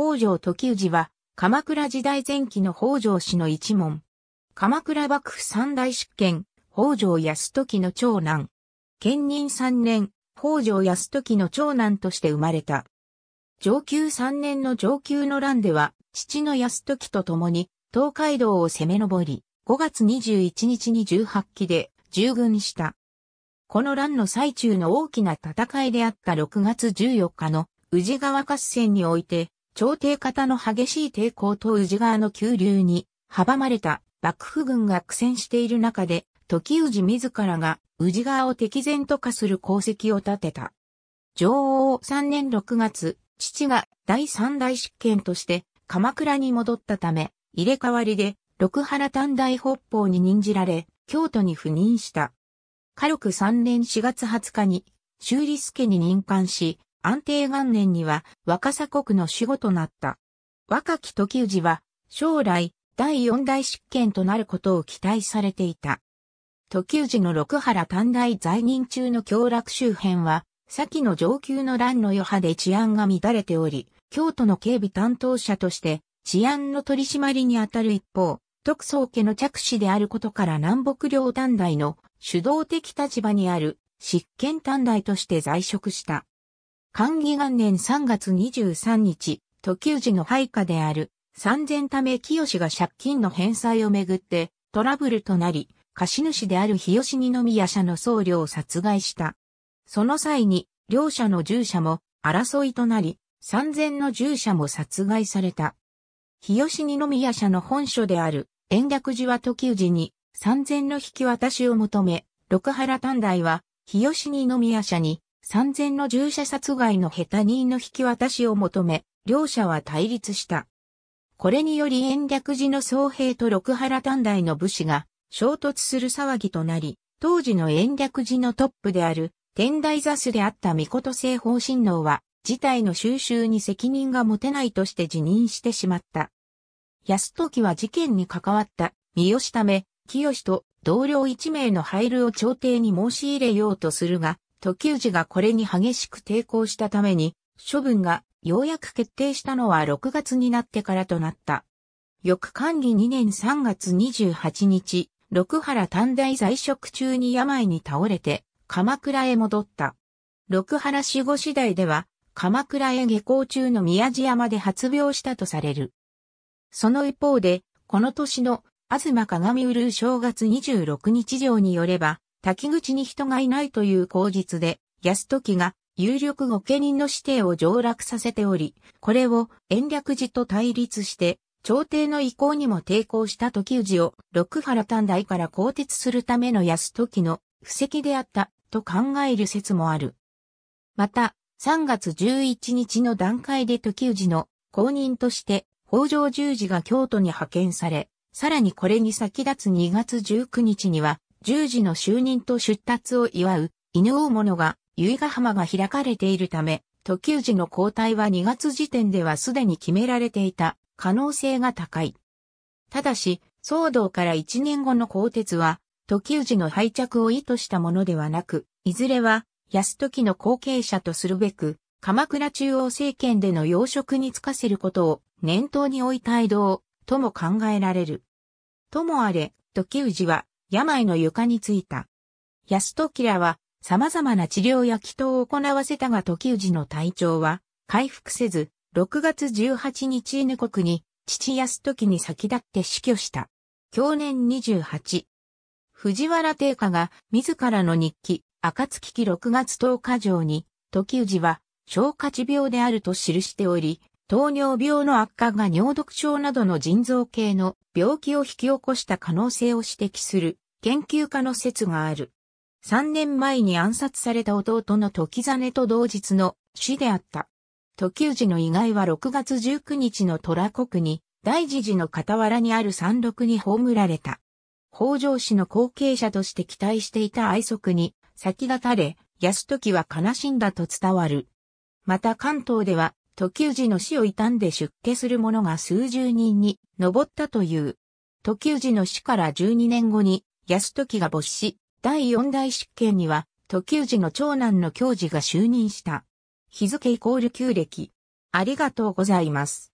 北条時氏は、鎌倉時代前期の北条氏の一門。鎌倉幕府三大執権、北条泰時の長男。兼任三年、北条泰時の長男として生まれた。上級三年の上級の乱では、父の泰時と共に、東海道を攻め上り、5月21日に18期で従軍した。この乱の最中の大きな戦いであった6月14日の宇治川合戦において、朝廷方の激しい抵抗と宇治川の急流に阻まれた幕府軍が苦戦している中で、時氏自らが宇治川を敵前と化する功績を立てた。上王3年6月、父が第三代執権として鎌倉に戻ったため、入れ替わりで六原短大北方に任じられ、京都に赴任した。火力3年4月20日に、修理助に任官し、安定元年には若狭国の守護となった。若き時氏は将来第四大執権となることを期待されていた。時氏の六原短大在任中の京楽周辺は、先の上級の乱の余波で治安が乱れており、京都の警備担当者として治安の取り締まりに当たる一方、徳宗家の着手であることから南北領短大の主導的立場にある執権短大として在職した。寛疑元年3月23日、時久寺の配下である三千ため清が借金の返済をめぐってトラブルとなり、貸主である日吉二宮社の僧侶を殺害した。その際に、両者の従者も争いとなり、三千の従者も殺害された。日吉二宮社の本所である延暦寺は時氏に三千の引き渡しを求め、六原短大は日吉二宮社に三千の従者殺害の下手人の引き渡しを求め、両者は対立した。これにより延暦寺の僧兵と六原短大の武士が衝突する騒ぎとなり、当時の延暦寺のトップである天台座主であった御事聖法神能は、事態の収集に責任が持てないとして辞任してしまった。安時は事件に関わった三好ため、清と同僚一名の配慮を朝廷に申し入れようとするが、時氏がこれに激しく抵抗したために、処分がようやく決定したのは6月になってからとなった。翌管理2年3月28日、六原短大在職中に病に倒れて、鎌倉へ戻った。六原死後次第では、鎌倉へ下校中の宮地山で発病したとされる。その一方で、この年の、東鏡うる正月26日条によれば、滝口に人がいないという口実で、安時が有力御家人の指定を上落させており、これを延暦寺と対立して、朝廷の意向にも抵抗した時氏を六原短大から更迭するための安時の布石であったと考える説もある。また、3月11日の段階で時氏の公認として北条十字が京都に派遣され、さらにこれに先立つ2月19日には十字の就任と出立を祝う、犬大物が、由比ヶ浜が開かれているため、時急時の交代は2月時点ではすでに決められていた可能性が高い。ただし、騒動から1年後の鋼鉄は、時急時の廃着を意図したものではなく、いずれは、安時の後継者とするべく、鎌倉中央政権での要職に就かせることを念頭に置いた移動とも考えられる。ともあれ、時氏は病の床についた。安時らは様々な治療や祈祷を行わせたが時氏の体調は回復せず、6月18日犬国に父安時に先立って死去した。去年28。藤原定家が自らの日記、暁期6月10日上に、時氏は消化治病であると記しており、糖尿病の悪化が尿毒症などの腎臓系の病気を引き起こした可能性を指摘する研究家の説がある。3年前に暗殺された弟の時真と同日の死であった。時氏の遺骸は6月19日の虎国に大事寺の傍らにある山麓に葬られた。北条氏の後継者として期待していた愛息に先立たれ、安時は悲しんだと伝わる。また関東では時氏の死を悼んで出家する者が数十人に上ったという。時氏の死から12年後に、安時が没し、第四代執権には、時氏の長男の教授が就任した。日付イコール旧暦。ありがとうございます。